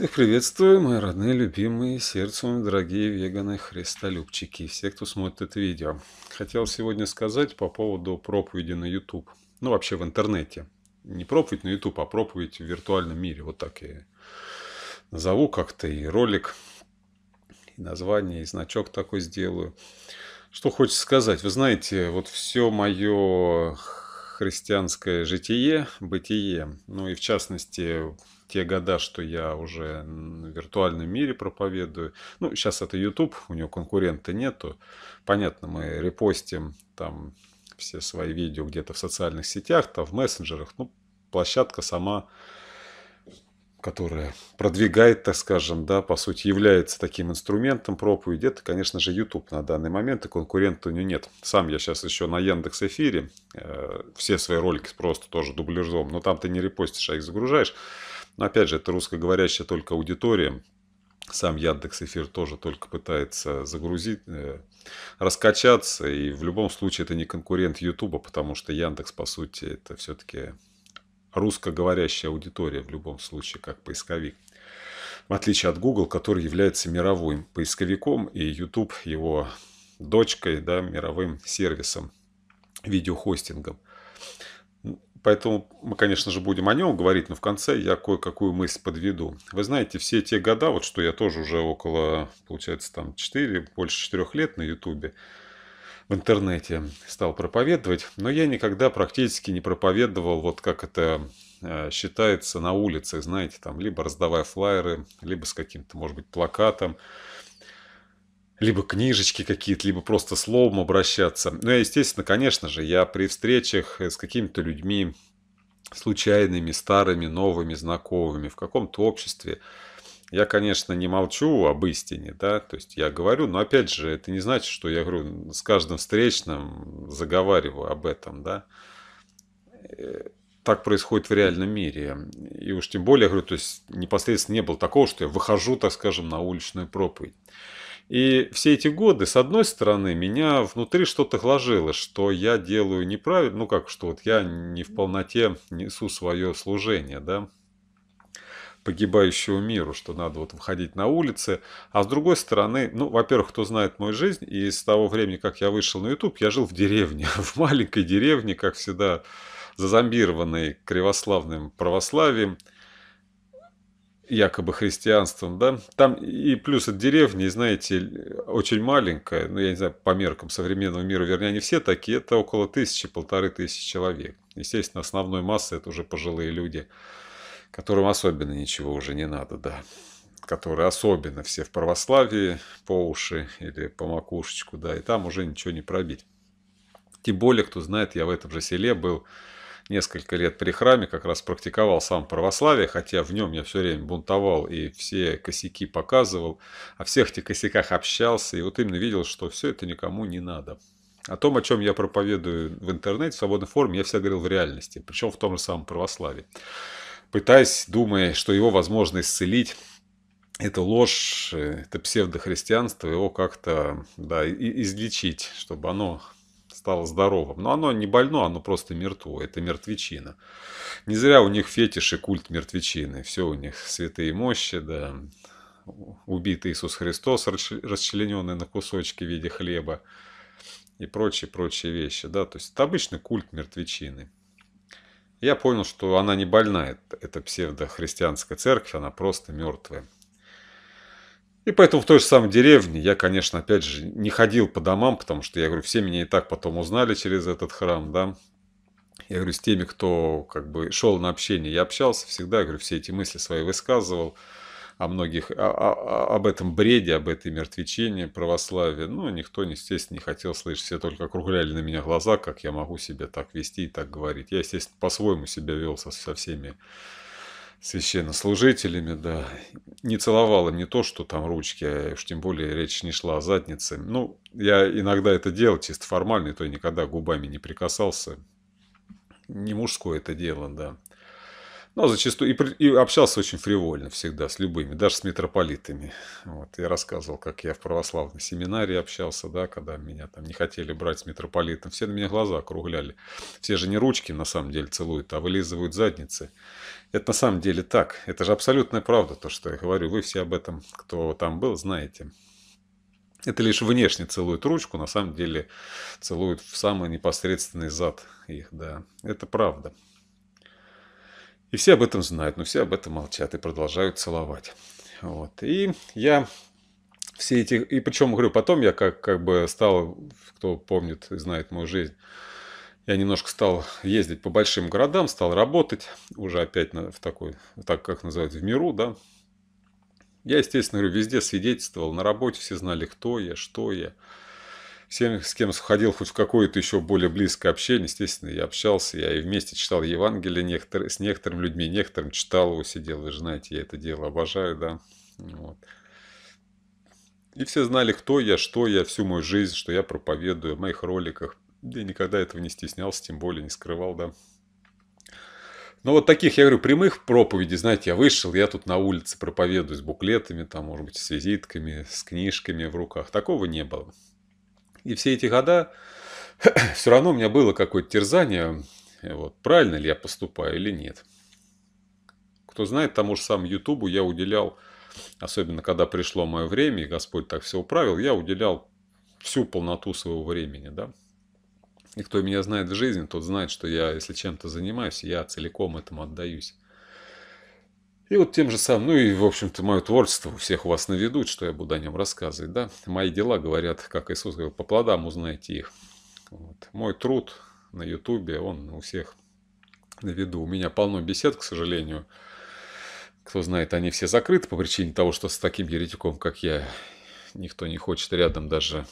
Всех приветствую, мои родные, любимые, сердцем дорогие веганы, христолюбчики, все, кто смотрит это видео. Хотел сегодня сказать по поводу проповеди на YouTube, ну вообще в интернете. Не проповедь на YouTube, а проповедь в виртуальном мире, вот так я назову как-то и ролик, и название, и значок такой сделаю. Что хочется сказать, вы знаете, вот все мое христианское житие, бытие, ну и в частности те года, что я уже в виртуальном мире проповедую. Ну, сейчас это YouTube, у него конкурента нету. Понятно, мы репостим там все свои видео где-то в социальных сетях, там в мессенджерах. Ну, площадка сама которая продвигает, так скажем, да, по сути, является таким инструментом проповеди, это, конечно же, YouTube на данный момент, и конкурента у нее нет. Сам я сейчас еще на Яндекс Эфире, э, все свои ролики просто тоже дубляжом, но там ты не репостишь, а их загружаешь. Но опять же, это русскоговорящая только аудитория. Сам Яндекс Эфир тоже только пытается загрузить, э, раскачаться. И в любом случае это не конкурент Ютуба, потому что Яндекс, по сути, это все-таки русскоговорящая аудитория в любом случае, как поисковик. В отличие от Google, который является мировым поисковиком, и YouTube его дочкой, да, мировым сервисом, видеохостингом. Поэтому мы, конечно же, будем о нем говорить, но в конце я кое-какую мысль подведу. Вы знаете, все те года, вот что я тоже уже около, получается, там 4, больше 4 лет на Ютубе, в интернете стал проповедовать, но я никогда практически не проповедовал, вот как это э, считается на улице, знаете, там либо раздавая флайеры, либо с каким-то, может быть, плакатом либо книжечки какие-то, либо просто словом обращаться. Ну, и, естественно, конечно же, я при встречах э, с какими-то людьми, случайными, старыми, новыми, знакомыми, в каком-то обществе, я, конечно, не молчу об истине, да, то есть я говорю, но опять же, это не значит, что я говорю с каждым встречным заговариваю об этом, да. Э, так происходит в реальном мире. И уж тем более, я говорю, то есть непосредственно не было такого, что я выхожу, так скажем, на уличную проповедь. И все эти годы, с одной стороны, меня внутри что-то гложило, что я делаю неправильно, ну как, что вот я не в полноте несу свое служение, да, погибающего миру, что надо вот выходить на улицы. А с другой стороны, ну, во-первых, кто знает мою жизнь, и с того времени, как я вышел на YouTube, я жил в деревне, в маленькой деревне, как всегда, зазомбированной кривославным православием якобы христианством, да, там и плюс от деревни, знаете, очень маленькая, ну, я не знаю, по меркам современного мира, вернее, они все такие, это около тысячи, полторы тысячи человек. Естественно, основной массой это уже пожилые люди, которым особенно ничего уже не надо, да, которые особенно все в православии по уши или по макушечку, да, и там уже ничего не пробить. Тем более, кто знает, я в этом же селе был несколько лет при храме как раз практиковал сам православие, хотя в нем я все время бунтовал и все косяки показывал, о всех этих косяках общался, и вот именно видел, что все это никому не надо. О том, о чем я проповедую в интернете, в свободной форме, я всегда говорил в реальности, причем в том же самом православии. Пытаясь, думая, что его возможно исцелить, это ложь, э, это псевдохристианство, его как-то да, излечить, чтобы оно стало здоровым. Но оно не больно, оно просто мертво, это мертвечина. Не зря у них фетиш и культ мертвечины. Все у них святые мощи, да, убитый Иисус Христос, расчлененный на кусочки в виде хлеба и прочие-прочие вещи. Да? То есть это обычный культ мертвечины. Я понял, что она не больна, это псевдохристианская церковь, она просто мертвая. И поэтому в той же самой деревне я, конечно, опять же, не ходил по домам, потому что, я говорю, все меня и так потом узнали через этот храм, да. Я говорю, с теми, кто как бы шел на общение, я общался всегда, я говорю, все эти мысли свои высказывал о многих, о, о, об этом бреде, об этой мертвечении православия. Ну, никто, естественно, не хотел слышать. Все только округляли на меня глаза, как я могу себя так вести и так говорить. Я, естественно, по-своему себя вел со, со всеми священнослужителями, да, не целовала не то, что там ручки, а уж тем более речь не шла о заднице. Ну, я иногда это делал чисто формально, и то я никогда губами не прикасался. Не мужское это дело, да. Но ну, зачастую и, и общался очень фривольно всегда с любыми, даже с митрополитами. Вот, я рассказывал, как я в православном семинарии общался, да, когда меня там не хотели брать с митрополитом. Все на меня глаза округляли. Все же не ручки на самом деле целуют, а вылизывают задницы. Это на самом деле так. Это же абсолютная правда, то, что я говорю. Вы все об этом, кто там был, знаете. Это лишь внешне целуют ручку, на самом деле целуют в самый непосредственный зад их, да. Это правда. И все об этом знают, но все об этом молчат и продолжают целовать. Вот. И я все эти... И причем, говорю, потом я как, как бы стал, кто помнит и знает мою жизнь, я немножко стал ездить по большим городам, стал работать уже опять на, в такой, так как называют, в миру, да. Я, естественно, говорю, везде свидетельствовал, на работе все знали, кто я, что я всем, с кем сходил хоть в какое-то еще более близкое общение, естественно, я общался, я и вместе читал Евангелие некотор, с некоторыми людьми, некоторым читал его, сидел, вы же знаете, я это дело обожаю, да. Вот. И все знали, кто я, что я, всю мою жизнь, что я проповедую в моих роликах. Я никогда этого не стеснялся, тем более не скрывал, да. Но вот таких, я говорю, прямых проповедей, знаете, я вышел, я тут на улице проповедую с буклетами, там, может быть, с визитками, с книжками в руках. Такого не было. И все эти года все равно у меня было какое-то терзание, вот, правильно ли я поступаю или нет. Кто знает, тому же самому Ютубу я уделял, особенно когда пришло мое время, и Господь так все управил, я уделял всю полноту своего времени, да. И кто меня знает в жизни, тот знает, что я, если чем-то занимаюсь, я целиком этому отдаюсь. И вот тем же самым, ну и, в общем-то, мое творчество у всех у вас на виду, что я буду о нем рассказывать, да. Мои дела говорят, как Иисус говорил, по плодам узнаете их. Вот. Мой труд на Ютубе, он у всех на виду. У меня полно бесед, к сожалению. Кто знает, они все закрыты по причине того, что с таким еретиком, как я, никто не хочет рядом даже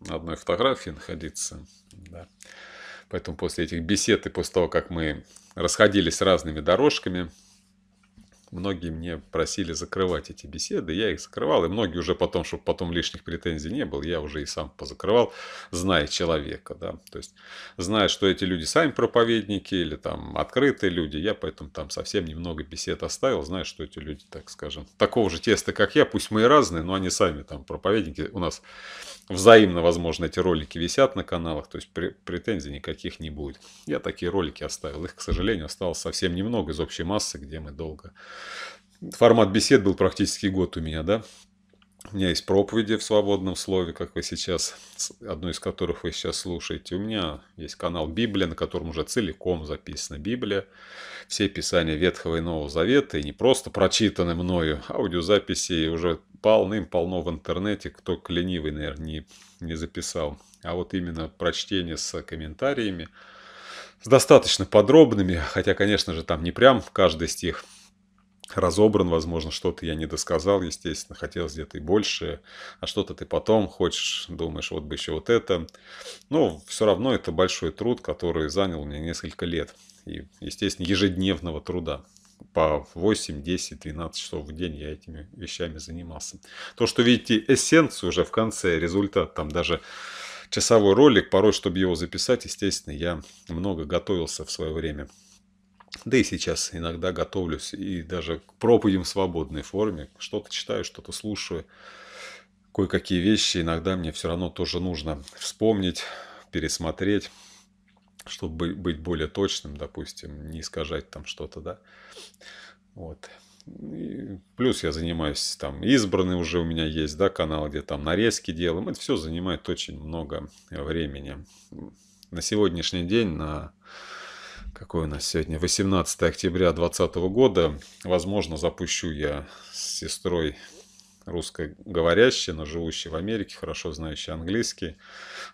на одной фотографии находиться. Да. Поэтому после этих бесед и после того, как мы расходились разными дорожками, многие мне просили закрывать эти беседы, я их закрывал, и многие уже потом, чтобы потом лишних претензий не было, я уже и сам позакрывал, зная человека, да, то есть зная, что эти люди сами проповедники или там открытые люди, я поэтому там совсем немного бесед оставил, зная, что эти люди, так скажем, такого же теста, как я, пусть мы и разные, но они сами там проповедники, у нас взаимно, возможно, эти ролики висят на каналах, то есть претензий никаких не будет. Я такие ролики оставил, их, к сожалению, осталось совсем немного из общей массы, где мы долго Формат бесед был практически год у меня, да. У меня есть проповеди в свободном слове, как вы сейчас, одну из которых вы сейчас слушаете. У меня есть канал Библия, на котором уже целиком записана Библия. Все писания Ветхого и Нового Завета, и не просто прочитаны мною, а аудиозаписи уже полным-полно в интернете, кто ленивый, наверное, не, не записал. А вот именно прочтение с комментариями, с достаточно подробными, хотя, конечно же, там не прям в каждый стих – разобран, возможно, что-то я не досказал, естественно, хотел где-то и больше, а что-то ты потом хочешь, думаешь, вот бы еще вот это. Но все равно это большой труд, который занял мне несколько лет. И, естественно, ежедневного труда. По 8, 10, 12 часов в день я этими вещами занимался. То, что видите эссенцию уже в конце, результат там даже часовой ролик, порой, чтобы его записать, естественно, я много готовился в свое время. Да и сейчас иногда готовлюсь и даже к проповедям в свободной форме. Что-то читаю, что-то слушаю. Кое-какие вещи иногда мне все равно тоже нужно вспомнить, пересмотреть, чтобы быть более точным, допустим, не искажать там что-то, да. Вот. И плюс я занимаюсь там избранный уже у меня есть, да, канал, где там нарезки делаем. Это все занимает очень много времени. На сегодняшний день на какой у нас сегодня? 18 октября 2020 года. Возможно, запущу я с сестрой русскоговорящей, но живущей в Америке, хорошо знающей английский,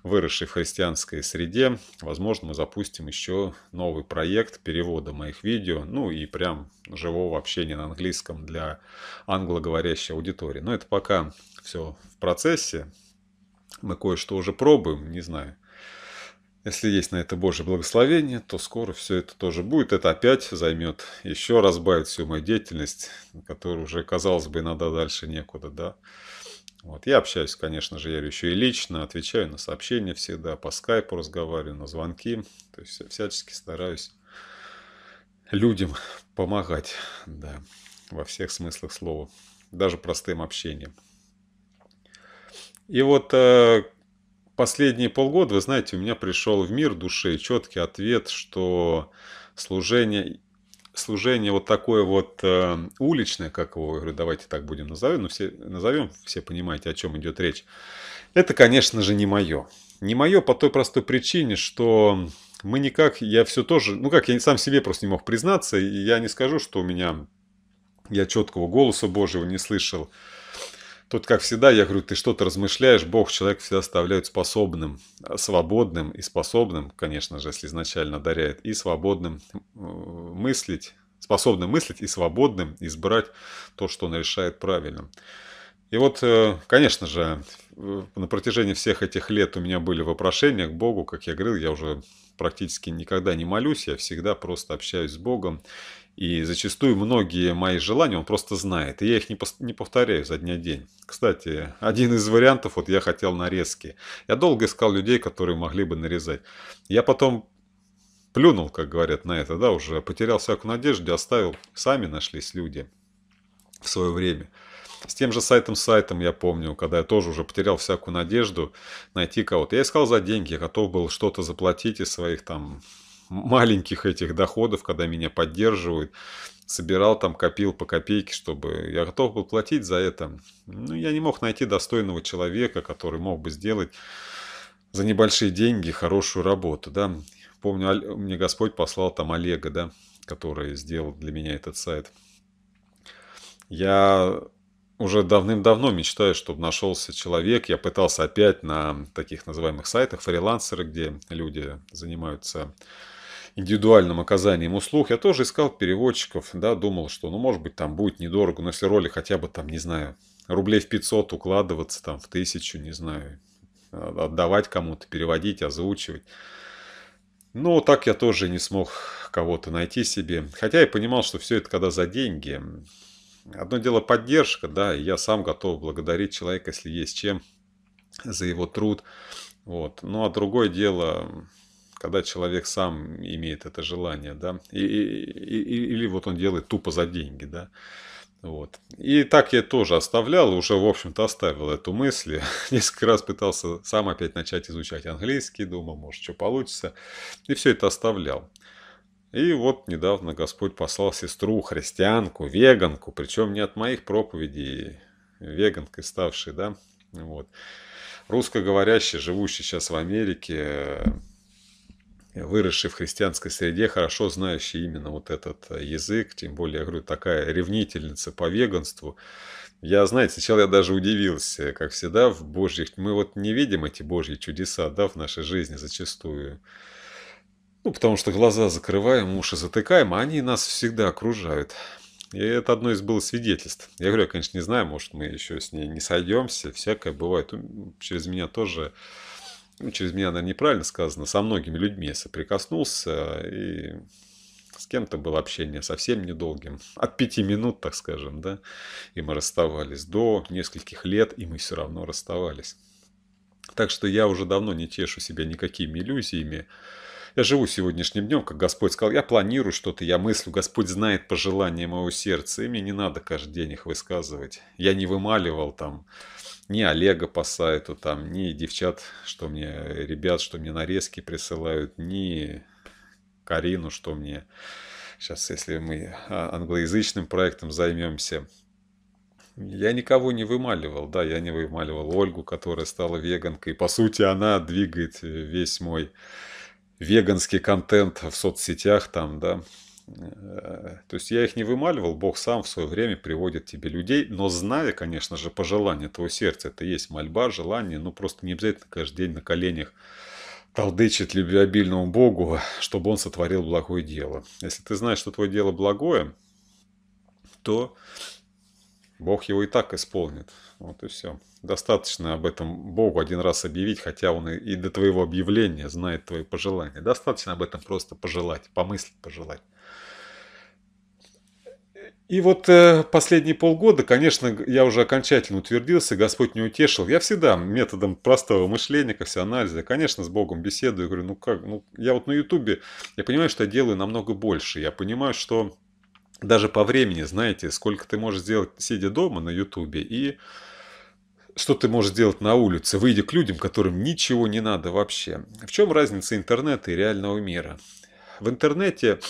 выросшей в христианской среде. Возможно, мы запустим еще новый проект перевода моих видео, ну и прям живого общения на английском для англоговорящей аудитории. Но это пока все в процессе. Мы кое-что уже пробуем, не знаю, если есть на это Божье благословение, то скоро все это тоже будет. Это опять займет, еще разбавит всю мою деятельность, которую уже, казалось бы, надо дальше некуда, да. Вот. Я общаюсь, конечно же, я еще и лично, отвечаю на сообщения всегда, по скайпу разговариваю, на звонки. То есть всячески стараюсь людям помогать, да, во всех смыслах слова, даже простым общением. И вот э, последние полгода, вы знаете, у меня пришел в мир души четкий ответ, что служение служение вот такое вот э, уличное, как его, говорю, давайте так будем назовем, ну все назовем, все понимаете, о чем идет речь. Это, конечно же, не мое. Не мое по той простой причине, что мы никак, я все тоже, ну как, я сам себе просто не мог признаться, и я не скажу, что у меня, я четкого голоса Божьего не слышал. Тут, как всегда, я говорю, ты что-то размышляешь, Бог человек всегда оставляет способным, э, свободным и способным, конечно же, если изначально даряет, и свободным э, мыслить, способным мыслить и свободным избрать то, что он решает правильным. И вот, э, конечно же, на протяжении всех этих лет у меня были вопрошения к Богу, как я говорил, я уже практически никогда не молюсь, я всегда просто общаюсь с Богом. И зачастую многие мои желания он просто знает, и я их не, повторяю за дня день. Кстати, один из вариантов, вот я хотел нарезки. Я долго искал людей, которые могли бы нарезать. Я потом плюнул, как говорят, на это, да, уже потерял всякую надежду, оставил. Сами нашлись люди в свое время. С тем же сайтом-сайтом, я помню, когда я тоже уже потерял всякую надежду найти кого-то. Я искал за деньги, я готов был что-то заплатить из своих там маленьких этих доходов, когда меня поддерживают, собирал там, копил по копейке, чтобы я готов был платить за это. Ну, я не мог найти достойного человека, который мог бы сделать за небольшие деньги хорошую работу, да. Помню, мне Господь послал там Олега, да, который сделал для меня этот сайт. Я уже давным-давно мечтаю, чтобы нашелся человек. Я пытался опять на таких называемых сайтах, фрилансеры, где люди занимаются индивидуальным оказанием услуг. Я тоже искал переводчиков, да, думал, что, ну, может быть, там будет недорого, но если роли хотя бы там, не знаю, рублей в 500 укладываться, там, в тысячу, не знаю, а, отдавать кому-то, переводить, озвучивать. Но ну, так я тоже не смог кого-то найти себе. Хотя я понимал, что все это когда за деньги. Одно дело поддержка, да, и я сам готов благодарить человека, если есть чем, за его труд. Вот. Ну, а другое дело, когда человек сам имеет это желание, да, и, и, и, или вот он делает тупо за деньги, да. Вот. И так я тоже оставлял, уже, в общем-то, оставил эту мысль. Несколько раз пытался сам опять начать изучать английский, думал, может, что получится. И все это оставлял. И вот недавно Господь послал сестру, христианку, веганку, причем не от моих проповедей, веганкой ставшей, да, вот. Русскоговорящий, живущий сейчас в Америке, выросший в христианской среде, хорошо знающий именно вот этот э, язык, тем более, я говорю, такая ревнительница по веганству. Я, знаете, сначала я даже удивился, как всегда, в божьих... Мы вот не видим эти божьи чудеса, да, в нашей жизни зачастую. Ну, потому что глаза закрываем, уши затыкаем, а они нас всегда окружают. И это одно из было свидетельств. Я говорю, я, конечно, не знаю, может, мы еще с ней не сойдемся, всякое бывает. Через меня тоже ну, через меня, наверное, неправильно сказано, со многими людьми соприкоснулся, и с кем-то было общение совсем недолгим, от пяти минут, так скажем, да, и мы расставались до нескольких лет, и мы все равно расставались. Так что я уже давно не тешу себя никакими иллюзиями. Я живу сегодняшним днем, как Господь сказал, я планирую что-то, я мыслю, Господь знает пожелания моего сердца, и мне не надо каждый день их высказывать. Я не вымаливал там ни Олега по сайту, там, ни девчат, что мне, ребят, что мне нарезки присылают, ни Карину, что мне сейчас, если мы а, англоязычным проектом займемся. Я никого не вымаливал, да, я не вымаливал Ольгу, которая стала веганкой. По сути, она двигает э, весь мой веганский контент в соцсетях там, да, то есть я их не вымаливал, Бог сам в свое время приводит тебе людей, но зная, конечно же, пожелание твоего сердца, это есть мольба, желание, но ну, просто не обязательно каждый день на коленях толдычит любвеобильному Богу, чтобы он сотворил благое дело. Если ты знаешь, что твое дело благое, то Бог его и так исполнит. Вот и все. Достаточно об этом Богу один раз объявить, хотя он и до твоего объявления знает твои пожелания. Достаточно об этом просто пожелать, помыслить, пожелать. И вот э, последние полгода, конечно, я уже окончательно утвердился, Господь не утешил. Я всегда методом простого мышления, как все анализа, конечно, с Богом беседую, говорю, ну как, ну я вот на Ютубе, я понимаю, что я делаю намного больше, я понимаю, что даже по времени, знаете, сколько ты можешь сделать, сидя дома на Ютубе, и что ты можешь сделать на улице, выйдя к людям, которым ничего не надо вообще. В чем разница интернета и реального мира? В интернете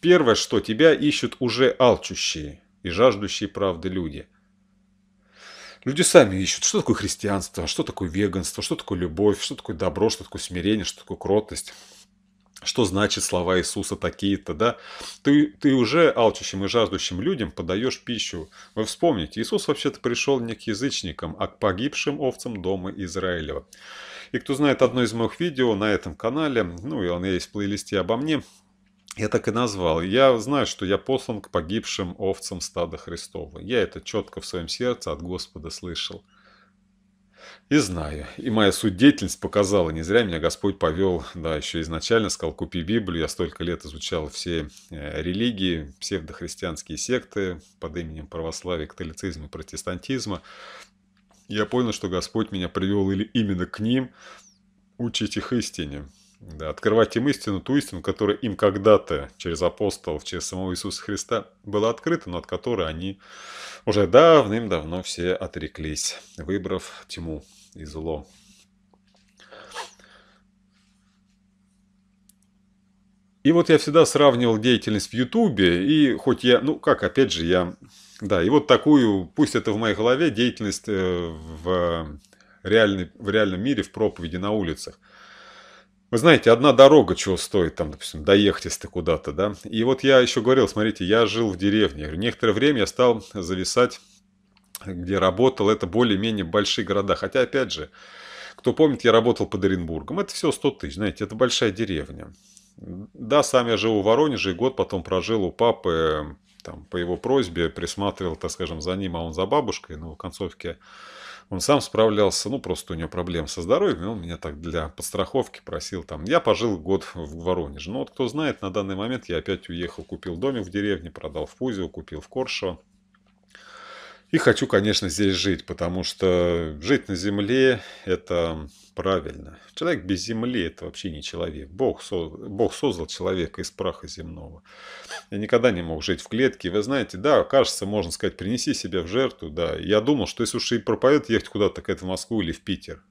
первое, что тебя ищут уже алчущие и жаждущие правды люди. Люди сами ищут, что такое христианство, что такое веганство, что такое любовь, что такое добро, что такое смирение, что такое кротость. Что значит слова Иисуса такие-то, да? Ты, ты уже алчущим и жаждущим людям подаешь пищу. Вы вспомните, Иисус вообще-то пришел не к язычникам, а к погибшим овцам дома Израилева. И кто знает одно из моих видео на этом канале, ну и он есть в плейлисте обо мне, я так и назвал. Я знаю, что я послан к погибшим овцам стада Христова. Я это четко в своем сердце от Господа слышал. И знаю. И моя суть показала. Не зря меня Господь повел, да, еще изначально сказал, купи Библию. Я столько лет изучал все э, религии, псевдохристианские секты под именем православия, католицизма и протестантизма. Я понял, что Господь меня привел или именно к ним, учить их истине. Да, открывать им истину, ту истину, которая им когда-то через апостолов, через самого Иисуса Христа была открыта, но от которой они уже давным-давно все отреклись, выбрав тьму и зло. И вот я всегда сравнивал деятельность в Ютубе, и хоть я, ну как, опять же, я, да, и вот такую, пусть это в моей голове, деятельность э, в, э, реальной, в реальном мире, в проповеди на улицах. Вы знаете, одна дорога чего стоит, там, допустим, доехать, если ты куда-то, да. И вот я еще говорил, смотрите, я жил в деревне. Некоторое время я стал зависать, где работал, это более-менее большие города. Хотя, опять же, кто помнит, я работал под Оренбургом. Это все 100 тысяч, знаете, это большая деревня. Да, сам я жил в Воронеже, и год потом прожил у папы, э, там, по его просьбе, присматривал, так скажем, за ним, а он за бабушкой, но ну, в концовке он сам справлялся, ну, просто у него проблемы со здоровьем, и он меня так для подстраховки просил там. Я пожил год в Воронеже. Ну, вот кто знает, на данный момент я опять уехал, купил домик в деревне, продал в Пузево, купил в Коршево. И хочу, конечно, здесь жить, потому что жить на земле – это правильно. Человек без земли – это вообще не человек. Бог, создал, Бог создал человека из праха земного. Я никогда не мог жить в клетке. Вы знаете, да, кажется, можно сказать, принеси себя в жертву. Да, я думал, что если уж и проповед ехать куда-то, к в Москву или в Питер.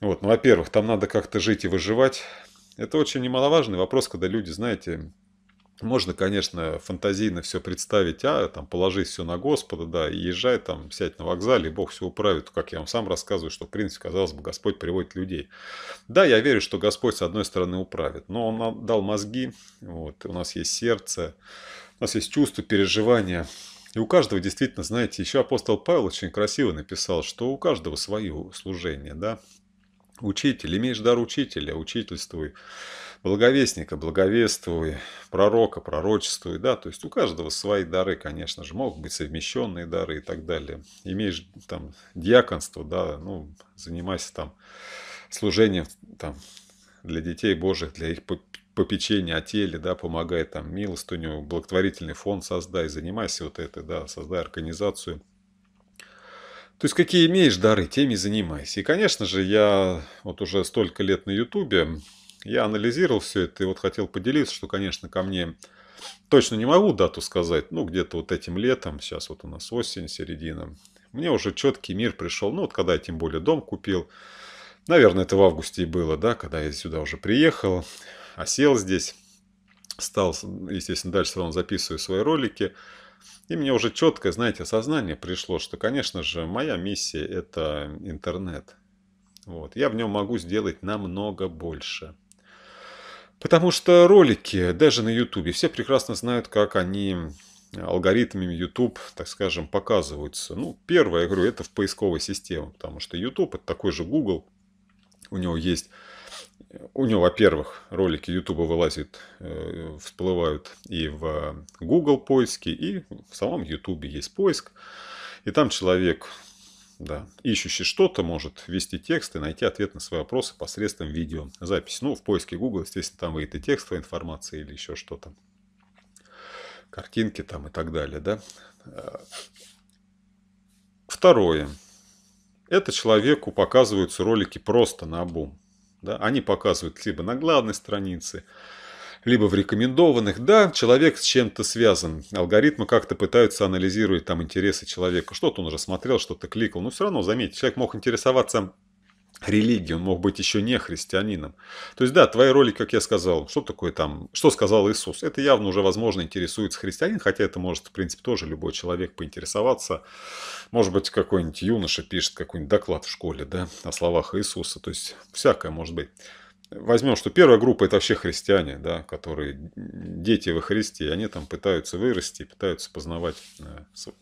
Вот, ну, во-первых, там надо как-то жить и выживать. Это очень немаловажный вопрос, когда люди, знаете, можно, конечно, фантазийно все представить, а там положи все на Господа, да, и езжай там, сядь на вокзале, и Бог все управит, как я вам сам рассказываю, что, в принципе, казалось бы, Господь приводит людей. Да, я верю, что Господь, с одной стороны, управит, но Он дал мозги, вот, у нас есть сердце, у нас есть чувство переживания, и у каждого действительно, знаете, еще апостол Павел очень красиво написал, что у каждого свое служение, да, учитель, имеешь дар учителя, учительствуй, благовестника благовествуй, пророка пророчествуй, да, то есть у каждого свои дары, конечно же, могут быть совмещенные дары и так далее. Имеешь там диаконство, да, ну, занимайся там служением там для детей Божьих, для их попечения о теле, да, помогай там милостыню, благотворительный фонд создай, занимайся вот этой, да, создай организацию. То есть, какие имеешь дары, теми и занимайся. И, конечно же, я вот уже столько лет на Ютубе, я анализировал все это и вот хотел поделиться, что, конечно, ко мне точно не могу дату сказать, ну, где-то вот этим летом, сейчас вот у нас осень, середина. Мне уже четкий мир пришел, ну, вот когда я тем более дом купил, наверное, это в августе и было, да, когда я сюда уже приехал, осел а здесь, стал, естественно, дальше все равно записываю свои ролики, и мне уже четкое, знаете, осознание пришло, что, конечно же, моя миссия – это интернет. Вот. Я в нем могу сделать намного больше – Потому что ролики, даже на YouTube, все прекрасно знают, как они алгоритмами YouTube, так скажем, показываются. Ну, первое, я говорю, это в поисковой системе, потому что YouTube это такой же Google, у него есть у него, во-первых, ролики YouTube вылазят, э, всплывают и в Google поиске, и в самом YouTube есть поиск. И там человек да. Ищущий что-то может ввести текст и найти ответ на свои вопросы посредством видеозаписи. Ну, в поиске Google, естественно, там выйдет и текстовая информация или еще что-то. Картинки там и так далее, да. А, второе. Это человеку показываются ролики просто на обум. Да? Они показывают либо на главной странице, либо в рекомендованных. Да, человек с чем-то связан. Алгоритмы как-то пытаются анализировать там интересы человека. Что-то он уже смотрел что-то кликал. Но все равно, заметьте, человек мог интересоваться религией, он мог быть еще не христианином. То есть, да, твои роли, как я сказал, что такое там, что сказал Иисус, это явно уже, возможно, интересуется христианин, хотя это может, в принципе, тоже любой человек поинтересоваться. Может быть, какой-нибудь юноша пишет какой-нибудь доклад в школе, да, о словах Иисуса, то есть, всякое может быть возьмем, что первая группа это вообще христиане, да, которые дети во Христе, они там пытаются вырасти, пытаются познавать э,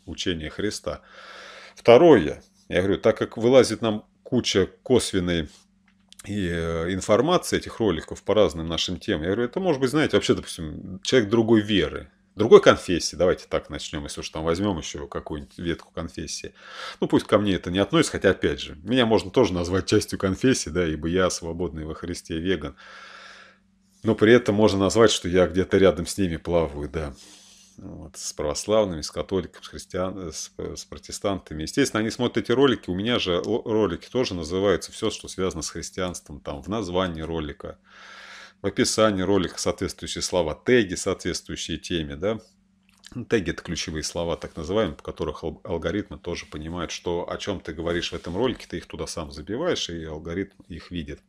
учение Христа. Второе, я говорю, так как вылазит нам куча косвенной и э, информации этих роликов по разным нашим темам. Я говорю, это может быть, знаете, вообще, допустим, человек другой веры другой конфессии, давайте так начнем, если уж там возьмем еще какую-нибудь ветку конфессии. Ну, пусть ко мне это не относится, хотя, опять же, меня можно тоже назвать частью конфессии, да, ибо я свободный во Христе веган. Но при этом можно назвать, что я где-то рядом с ними плаваю, да. Вот, с православными, с католиками, с, христиан, с, с протестантами. Естественно, они смотрят эти ролики. У меня же ролики тоже называются все, что связано с христианством, там в названии ролика в описании ролика соответствующие слова, теги соответствующие теме, да. Теги – это ключевые слова, так называемые, по которых алгоритмы тоже понимают, что о чем ты говоришь в этом ролике, ты их туда сам забиваешь, и алгоритм их видит.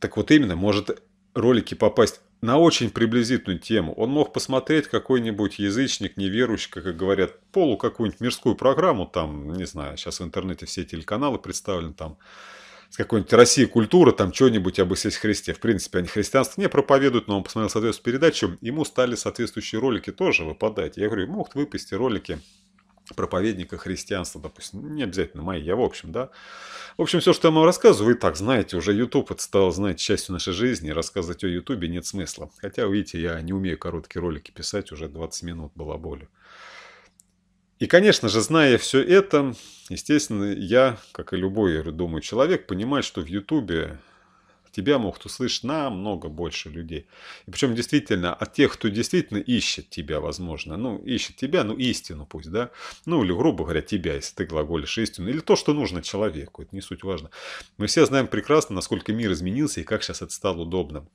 Так вот именно, может ролики попасть на очень приблизительную тему. Он мог посмотреть какой-нибудь язычник, неверующий, как говорят, полу какую-нибудь мирскую программу, там, не знаю, сейчас в интернете все телеканалы представлены, там, какой-нибудь России культура там что-нибудь об Иисусе Христе. В принципе, они христианство не проповедуют, но он посмотрел соответствующую передачу, ему стали соответствующие ролики тоже выпадать. Я говорю, могут выпасть ролики проповедника христианства, допустим, ну, не обязательно мои, я в общем, да. В общем, все, что я вам рассказываю, вы и так знаете, уже YouTube это стал, знаете, частью нашей жизни, рассказывать о YouTube нет смысла. Хотя, видите, я не умею короткие ролики писать, уже 20 минут была болью. И, конечно же, зная все это, естественно, я, как и любой, думаю, человек, понимаю, что в Ютубе тебя могут услышать намного больше людей. И причем действительно от а тех, кто действительно ищет тебя, возможно, ну, ищет тебя, ну, истину пусть, да, ну, или, грубо говоря, тебя, если ты глаголишь истину, или то, что нужно человеку, это не суть важно. Мы все знаем прекрасно, насколько мир изменился и как сейчас это стало удобным.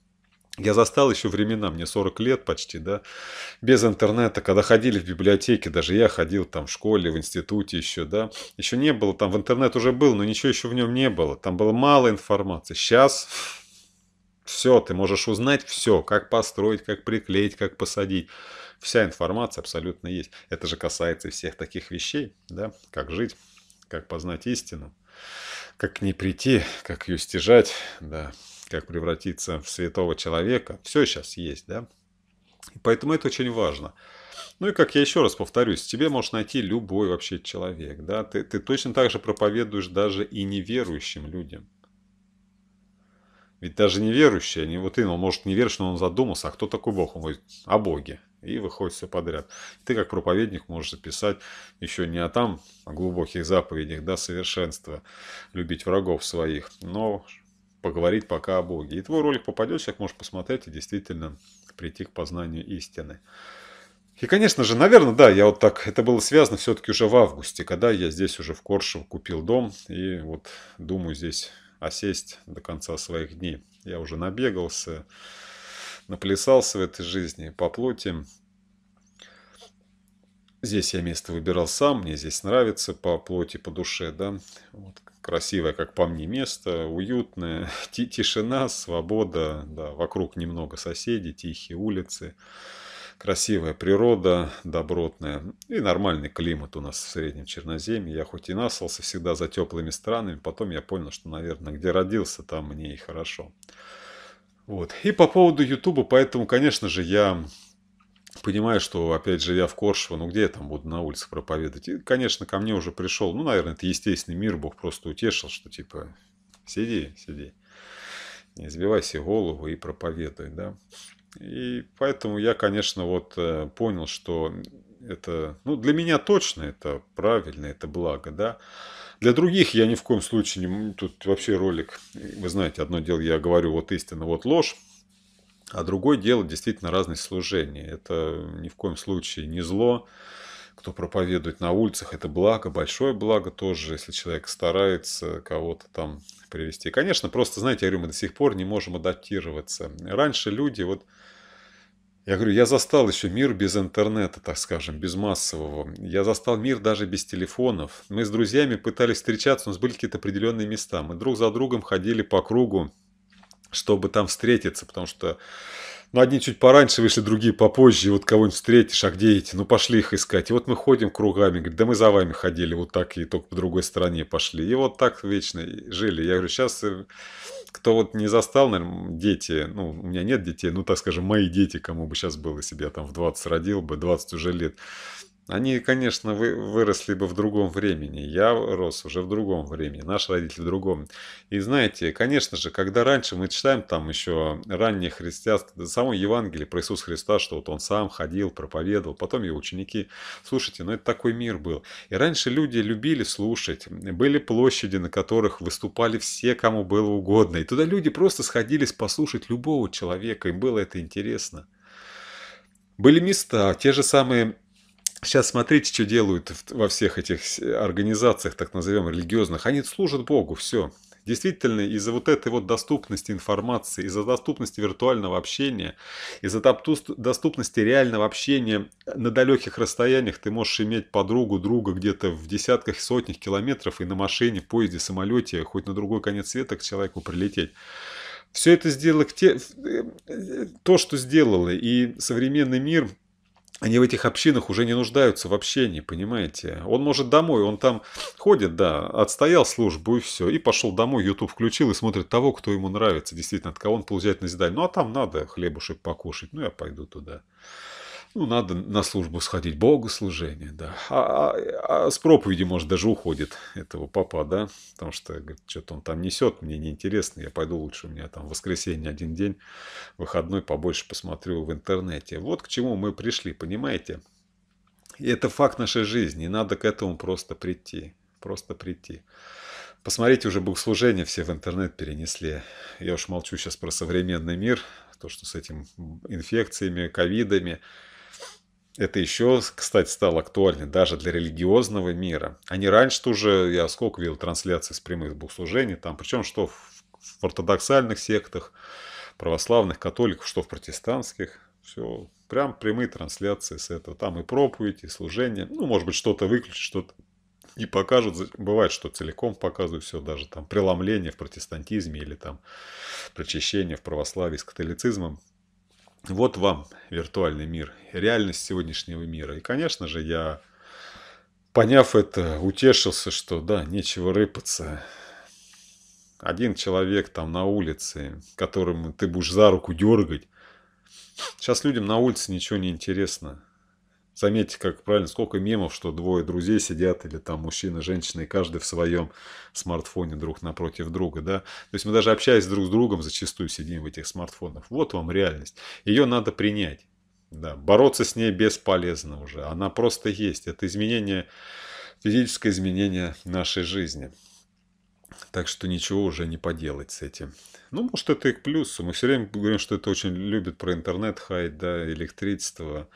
Я застал еще времена, мне 40 лет почти, да, без интернета, когда ходили в библиотеки, даже я ходил там в школе, в институте еще, да, еще не было, там в интернет уже был, но ничего еще в нем не было, там было мало информации. Сейчас все, ты можешь узнать все, как построить, как приклеить, как посадить. Вся информация абсолютно есть. Это же касается всех таких вещей, да, как жить, как познать истину, как к ней прийти, как ее стяжать, да как превратиться в святого человека, все сейчас есть, да? поэтому это очень важно. Ну и как я еще раз повторюсь, тебе можешь найти любой вообще человек, да? Ты, ты точно так же проповедуешь даже и неверующим людям. Ведь даже неверующие они вот и, он может не веришь, но он задумался, а кто такой Бог? Он говорит, о Боге. И выходит все подряд. Ты как проповедник можешь записать еще не о там, о глубоких заповедях, да, совершенства, любить врагов своих, но поговорить пока о Боге. И твой ролик попадет, человек может посмотреть и действительно прийти к познанию истины. И, конечно же, наверное, да, я вот так, это было связано все-таки уже в августе, когда я здесь уже в Коршево купил дом и вот думаю здесь осесть до конца своих дней. Я уже набегался, наплясался в этой жизни по плоти. Здесь я место выбирал сам, мне здесь нравится по плоти, по душе, да. Вот красивое, как по мне, место, уютное, тишина, свобода, да, вокруг немного соседей, тихие улицы, красивая природа, добротная и нормальный климат у нас в среднем Черноземье. Я хоть и насался всегда за теплыми странами, потом я понял, что, наверное, где родился, там мне и хорошо. Вот. И по поводу Ютуба, поэтому, конечно же, я понимаю, что, опять же, я в Коршево, ну где я там буду на улице проповедовать? И, конечно, ко мне уже пришел, ну, наверное, это естественный мир, Бог просто утешил, что типа сиди, сиди, не избивай себе голову и проповедуй, да. И поэтому я, конечно, вот э, понял, что это, ну, для меня точно это правильно, это благо, да. Для других я ни в коем случае не... Тут вообще ролик, вы знаете, одно дело я говорю вот истина, вот ложь, а другое дело действительно разность служения. Это ни в коем случае не зло. Кто проповедует на улицах, это благо, большое благо тоже, если человек старается кого-то там привести. Конечно, просто, знаете, я говорю, мы до сих пор не можем адаптироваться. Раньше люди, вот, я говорю, я застал еще мир без интернета, так скажем, без массового. Я застал мир даже без телефонов. Мы с друзьями пытались встречаться, у нас были какие-то определенные места. Мы друг за другом ходили по кругу, чтобы там встретиться, потому что ну, одни чуть пораньше вышли, другие попозже, и вот кого-нибудь встретишь, а где эти? Ну, пошли их искать. И вот мы ходим кругами, говорит, да мы за вами ходили, вот так, и только по другой стороне пошли. И вот так вечно жили. Я говорю, сейчас, э, кто вот не застал, наверное, дети, ну, у меня нет детей, ну, так скажем, мои дети, кому бы сейчас было, себя там в 20 родил бы, 20 уже лет, они, конечно, выросли бы в другом времени. Я рос уже в другом времени, наши родители в другом. И знаете, конечно же, когда раньше мы читаем там еще раннее христианство, само Евангелие про Иисуса Христа, что вот он сам ходил, проповедовал, потом его ученики. Слушайте, ну это такой мир был. И раньше люди любили слушать. Были площади, на которых выступали все, кому было угодно. И туда люди просто сходились послушать любого человека. Им было это интересно. Были места, те же самые Сейчас смотрите, что делают во всех этих организациях, так назовем, религиозных. Они служат Богу, все. Действительно, из-за вот этой вот доступности информации, из-за доступности виртуального общения, из-за доступности реального общения э, на далеких расстояниях ты можешь иметь подругу, друга где-то в десятках, сотнях километров и на машине, поезде, самолете, хоть на другой конец света к человеку прилететь. Все это сделало те, э, э, то, что сделало. И современный мир они в этих общинах уже не нуждаются в общении, понимаете? Он может домой, он там ходит, да, отстоял службу и все. И пошел домой, YouTube включил и смотрит того, кто ему нравится, действительно, от кого он получает назидание. Ну, а там надо хлебушек покушать, ну, я пойду туда ну, надо на службу сходить, богослужение, да. А, а, а с проповеди, может, даже уходит этого папа, да, потому что, говорит, что-то он там несет, мне неинтересно, я пойду лучше, у меня там воскресенье один день, выходной побольше посмотрю в интернете. Вот к чему мы пришли, понимаете? И это факт нашей жизни, и надо к этому просто прийти, просто прийти. Посмотрите, уже богослужение все в интернет перенесли. Я уж молчу сейчас про современный мир, то, что с этим инфекциями, ковидами – это еще, кстати, стало актуально даже для религиозного мира. Они раньше тоже, я сколько видел трансляции с прямых богослужений, там, причем что в, в ортодоксальных сектах, православных, католиков, что в протестантских, все, прям прямые трансляции с этого. Там и проповедь, и служение, ну, может быть, что-то выключат, что-то не покажут. Бывает, что целиком показывают все, даже там преломление в протестантизме или там прочищение в православии с католицизмом. Вот вам виртуальный мир, реальность сегодняшнего мира. И, конечно же, я, поняв это, утешился, что да, нечего рыпаться. Один человек там на улице, которому ты будешь за руку дергать. Сейчас людям на улице ничего не интересно. Заметьте, как правильно, сколько мемов, что двое друзей сидят, или там мужчина, женщина, и каждый в своем смартфоне друг напротив друга, да. То есть мы даже общаясь друг с другом, зачастую сидим в этих смартфонах. Вот вам реальность. Ее надо принять. Да, бороться с ней бесполезно уже. Она просто есть. Это изменение, физическое изменение нашей жизни. Так что ничего уже не поделать с этим. Ну, может, это и к плюсу. Мы все время говорим, что это очень любит про интернет, хайт, да, электричество.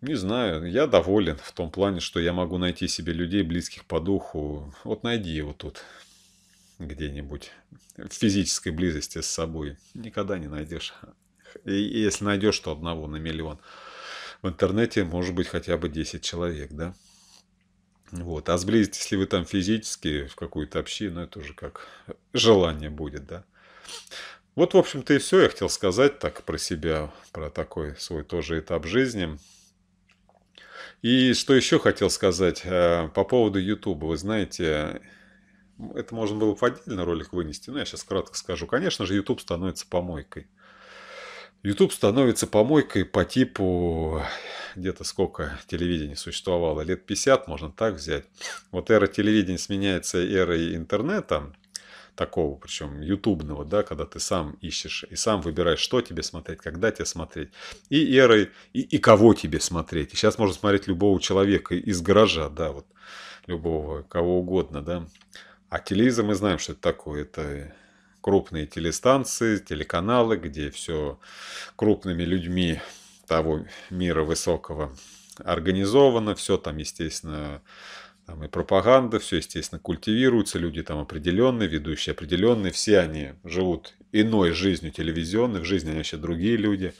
Не знаю, я доволен в том плане, что я могу найти себе людей, близких по духу. Вот найди его тут где-нибудь в физической близости с собой. Никогда не найдешь. И если найдешь, то одного на миллион. В интернете может быть хотя бы 10 человек, да? Вот. А сблизить, если вы там физически в какую-то общину, это уже как желание будет, да? Вот, в общем-то, и все я хотел сказать так про себя, про такой свой тоже этап жизни. И что еще хотел сказать э, по поводу YouTube. Вы знаете, это можно было бы отдельно ролик вынести, но я сейчас кратко скажу. Конечно же, YouTube становится помойкой. YouTube становится помойкой по типу где-то сколько телевидения существовало, лет 50 можно так взять. Вот эра телевидения сменяется эрой интернета, такого, причем ютубного, да, когда ты сам ищешь и сам выбираешь, что тебе смотреть, когда тебе смотреть, и эры, и, и кого тебе смотреть. И сейчас можно смотреть любого человека из гаража, да, вот любого, кого угодно, да. А телевизор мы знаем, что это такое, это крупные телестанции, телеканалы, где все крупными людьми того мира высокого организовано, все там, естественно, там и пропаганда, все, естественно, культивируется, люди там определенные, ведущие определенные, все они живут иной жизнью телевизионной, в жизни они вообще другие люди.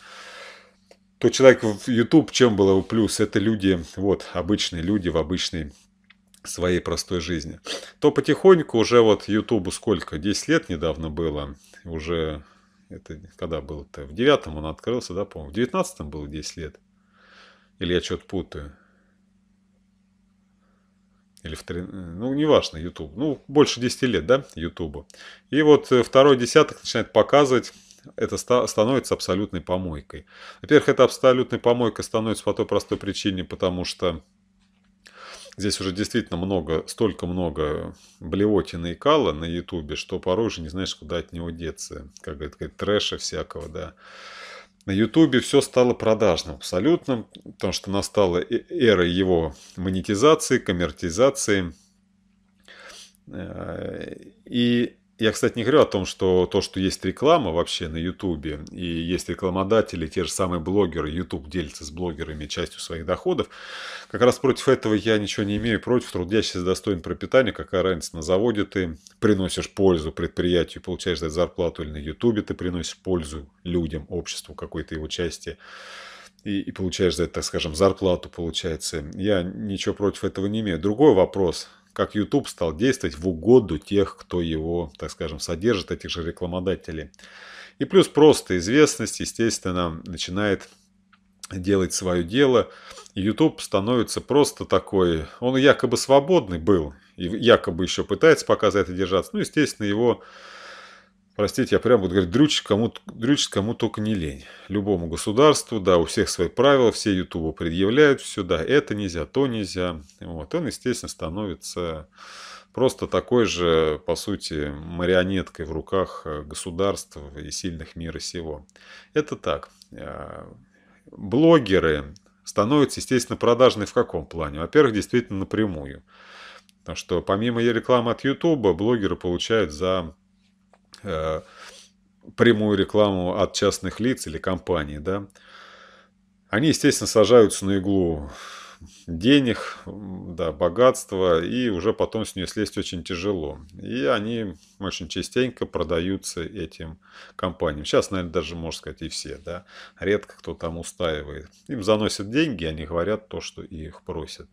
То человек в YouTube, чем было его плюс, это люди, вот, обычные люди в обычной своей простой жизни. То потихоньку уже вот YouTube сколько, 10 лет недавно было, уже это когда было-то? В девятом он открылся, да, по-моему. В девятнадцатом было 10 лет. Или я что-то путаю или в 13, э, ну, неважно, YouTube, ну, больше 10 лет, да, YouTube. И вот э, второй десяток начинает показывать, это ста становится абсолютной помойкой. Во-первых, эта абсолютная помойка становится по той простой причине, потому что здесь уже действительно много, столько много блевотины и кала на Ютубе, что порой уже не знаешь, куда от него деться. Как говорит, трэша всякого, да. На Ютубе все стало продажным абсолютно, потому что настала э, эра его монетизации, коммертизации. Э, и я, кстати, не говорю о том, что то, что есть реклама вообще на Ютубе, и есть рекламодатели, те же самые блогеры, Ютуб делится с блогерами частью своих доходов. Как раз против этого я ничего не имею против, трудящийся достоин пропитания, какая разница, на заводе ты приносишь пользу предприятию, получаешь за зарплату, или на Ютубе ты приносишь пользу людям, обществу, какой-то его части и, и получаешь за это, так скажем, зарплату, получается. Я ничего против этого не имею. Другой вопрос, как YouTube стал действовать в угоду тех, кто его, так скажем, содержит, этих же рекламодателей. И плюс просто известность, естественно, начинает делать свое дело. YouTube становится просто такой, он якобы свободный был, и якобы еще пытается пока за это держаться. Ну, естественно, его Простите, я прям буду говорить, дрючить кому, дрючить кому только не лень. Любому государству, да, у всех свои правила, все Ютубу предъявляют, все, да, это нельзя, то нельзя. Вот, он, естественно, становится просто такой же, по сути, марионеткой в руках государства и сильных мира сего. Это так. А, блогеры становятся, естественно, продажными в каком плане? Во-первых, действительно напрямую. Потому что помимо рекламы от Ютуба, блогеры получают за Э, прямую рекламу от частных лиц или компаний, да, они, естественно, сажаются на иглу денег, да, богатства, и уже потом с нее слезть очень тяжело. И они очень частенько продаются этим компаниям. Сейчас, наверное, даже, можно сказать, и все, да. Редко кто там устаивает. Им заносят деньги, они говорят то, что их просят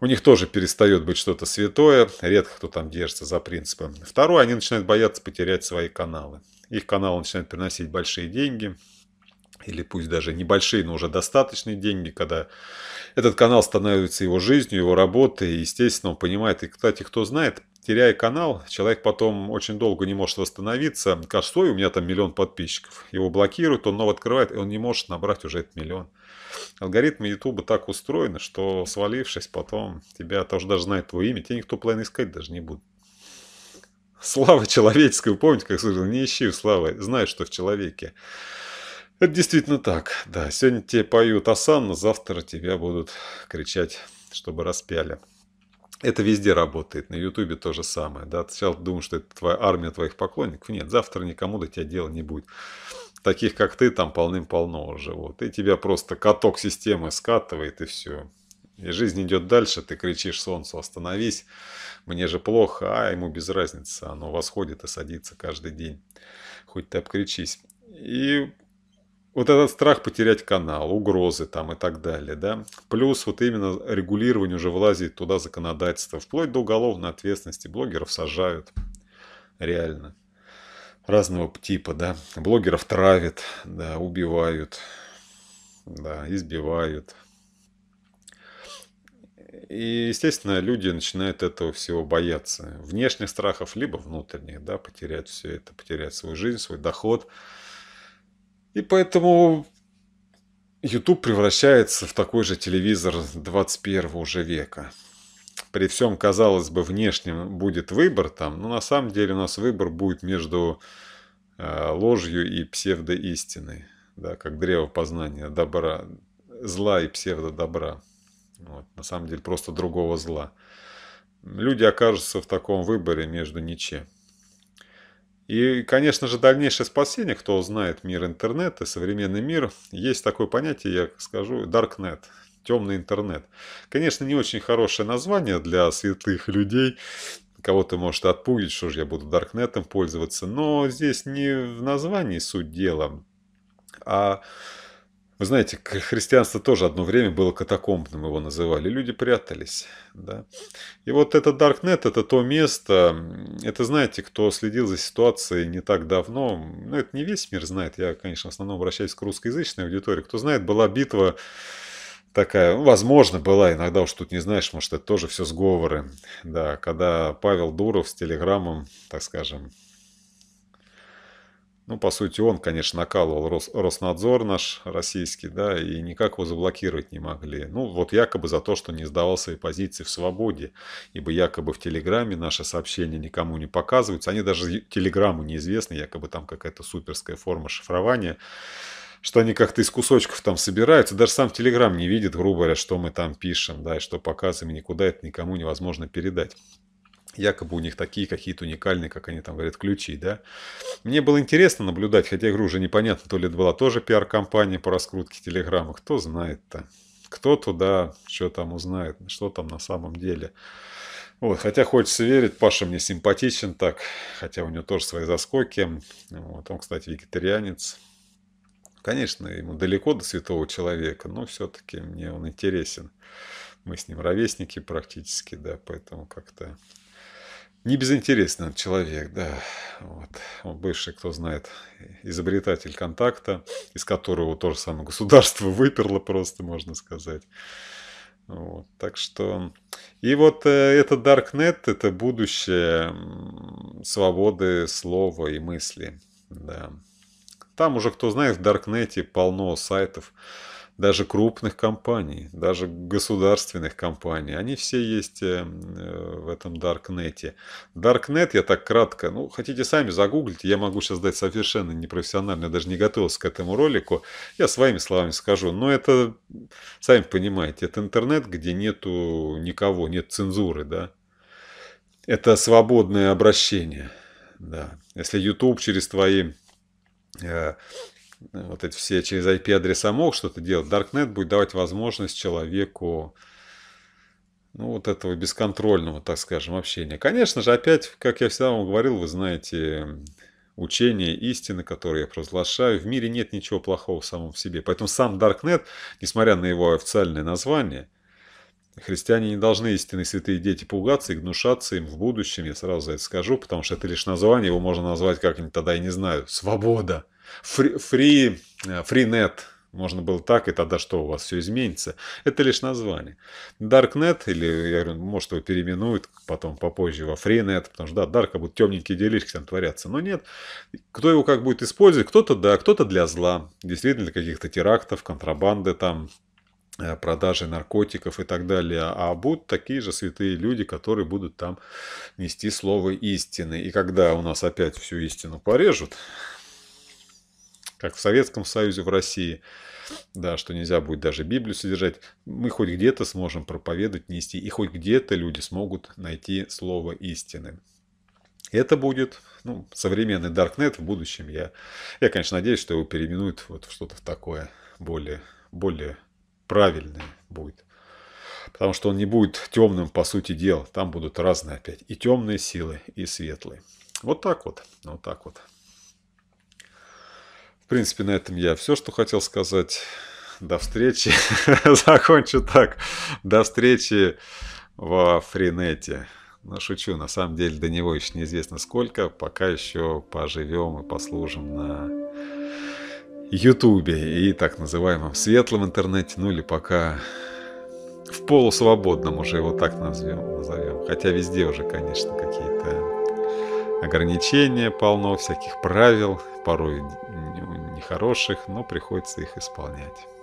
у них тоже перестает быть что-то святое, редко кто там держится за принципы. Второе, они начинают бояться потерять свои каналы. Их каналы начинают приносить большие деньги, или пусть даже небольшие, но уже достаточные деньги, когда этот канал становится его жизнью, его работой, и, естественно, он понимает. И, кстати, кто знает, теряя канал, человек потом очень долго не может восстановиться. Кажется, у меня там миллион подписчиков. Его блокируют, он новый открывает, и он не может набрать уже этот миллион. Алгоритмы YouTube так устроены, что свалившись потом, тебя тоже даже знает твое имя, тебя никто план искать даже не будет. Слава человеческая, вы помните, как слышал, не ищи славы, знай, что в человеке. Это действительно так, да. Сегодня тебе поют осанна, завтра тебя будут кричать, чтобы распяли. Это везде работает, на ютубе то же самое. Да? Ты сначала думаешь, что это твоя армия твоих поклонников. Нет, завтра никому до тебя дела не будет таких как ты там полным-полно уже. Вот. И тебя просто каток системы скатывает и все. И жизнь идет дальше, ты кричишь солнцу «Остановись! Мне же плохо!» А ему без разницы, оно восходит и садится каждый день. Хоть ты обкричись. И вот этот страх потерять канал, угрозы там и так далее, да. Плюс вот именно регулирование уже влазит туда законодательство. Вплоть до уголовной ответственности блогеров сажают. Реально разного типа, да. Блогеров травят, да, убивают, да, избивают. И, естественно, люди начинают этого всего бояться. Внешних страхов, либо внутренних, да, потерять все это, потерять свою жизнь, свой доход. И поэтому YouTube превращается в такой же телевизор 21 уже века при всем, казалось бы, внешнем будет выбор там, но на самом деле у нас выбор будет между э, ложью и псевдоистиной, да, как древо познания добра, зла и псевдодобра. Вот, на самом деле просто другого зла. Люди окажутся в таком выборе между ничем. И, конечно же, дальнейшее спасение, кто знает мир интернета, современный мир, есть такое понятие, я скажу, Darknet, темный интернет. Конечно, не очень хорошее название для святых людей, кого-то может отпугивать, что же я буду Даркнетом пользоваться, но здесь не в названии суть дела, а... Вы знаете, христианство тоже одно время было катакомбным, его называли. Люди прятались. Да? И вот этот Даркнет, это то место, это, знаете, кто следил за ситуацией не так давно, ну, это не весь мир знает, я, конечно, в основном обращаюсь к русскоязычной аудитории, кто знает, была битва такая, ну, возможно, была иногда, уж тут не знаешь, может, это тоже все сговоры. Да, когда Павел Дуров с телеграммом, так скажем, ну, по сути, он, конечно, накалывал Рос, Роснадзор наш российский, да, и никак его заблокировать не могли. Ну, вот якобы за то, что не сдавал свои позиции в свободе, ибо якобы в Телеграме наши сообщения никому не показываются. Они даже Телеграмму неизвестны, якобы там какая-то суперская форма шифрования что они как-то из кусочков там собираются. Даже сам Телеграм не видит, грубо говоря, что мы там пишем, да, и что показываем, никуда это никому невозможно передать. Якобы у них такие какие-то уникальные, как они там говорят, ключи, да. Мне было интересно наблюдать, хотя, игру уже непонятно, то ли это была тоже пиар-компания по раскрутке Телеграма, кто знает-то. Кто туда, что там узнает, что там на самом деле. Вот, хотя хочется верить, Паша мне симпатичен так, хотя у него тоже свои заскоки. Вот, он, кстати, вегетарианец, Конечно, ему далеко до святого человека, но все-таки мне он интересен. Мы с ним ровесники практически, да, поэтому как-то не безинтересный человек, да. Вот. Он бывший, кто знает, изобретатель контакта, из которого то же самое государство выперло просто, можно сказать. Вот, так что... И вот э, это Darknet, это будущее свободы слова и мысли. Да. Там уже, кто знает, в Даркнете полно сайтов, даже крупных компаний, даже государственных компаний. Они все есть э, в этом Даркнете. Даркнет, я так кратко, ну, хотите сами загуглить, я могу сейчас дать совершенно непрофессионально, я даже не готовился к этому ролику, я своими словами скажу, но это, сами понимаете, это интернет, где нету никого, нет цензуры, да. Это свободное обращение, да. Если YouTube через твои Э, вот эти все через IP-адреса мог что-то делать, Darknet будет давать возможность человеку ну, вот этого бесконтрольного, так скажем, общения. Конечно же, опять, как я всегда вам говорил, вы знаете, учение истины, которое я провозглашаю, в мире нет ничего плохого в самом себе. Поэтому сам Darknet, несмотря на его официальное название, Христиане не должны истинные святые дети пугаться и гнушаться им в будущем, я сразу это скажу, потому что это лишь название, его можно назвать как-нибудь тогда, я не знаю, «Свобода», «Фри», фри э, «Фринет», можно было так, и тогда что у вас все изменится. Это лишь название. Darknet, или, я говорю, может, его переименуют потом попозже во Freenet, потому что, да, Dark, как будто темненькие делишки там творятся. Но нет, кто его как будет использовать, кто-то да, кто-то для зла. Действительно, для каких-то терактов, контрабанды там, Э, продажи наркотиков и так далее, а будут такие же святые люди, которые будут там нести слово истины. И когда у нас опять всю истину порежут, как в Советском Союзе, в России, да, что нельзя будет даже Библию содержать, мы хоть где-то сможем проповедовать, нести, и хоть где-то люди смогут найти слово истины. Это будет ну, современный Даркнет в будущем. Я, я, конечно, надеюсь, что его переименуют вот в что-то такое более, более правильное будет. Потому что он не будет темным, по сути дела. Там будут разные опять. И темные силы, и светлые. Вот так вот. Вот так вот. В принципе, на этом я все, что хотел сказать. До встречи. Закончу так. До встречи во Фринете. Ну, шучу, на самом деле до него еще неизвестно сколько. Пока еще поживем и послужим на Ютубе и так называемом светлом интернете, ну или пока в полусвободном уже его так назовем, назовем. Хотя везде уже, конечно, какие-то ограничения полно, всяких правил, порой нехороших, но приходится их исполнять.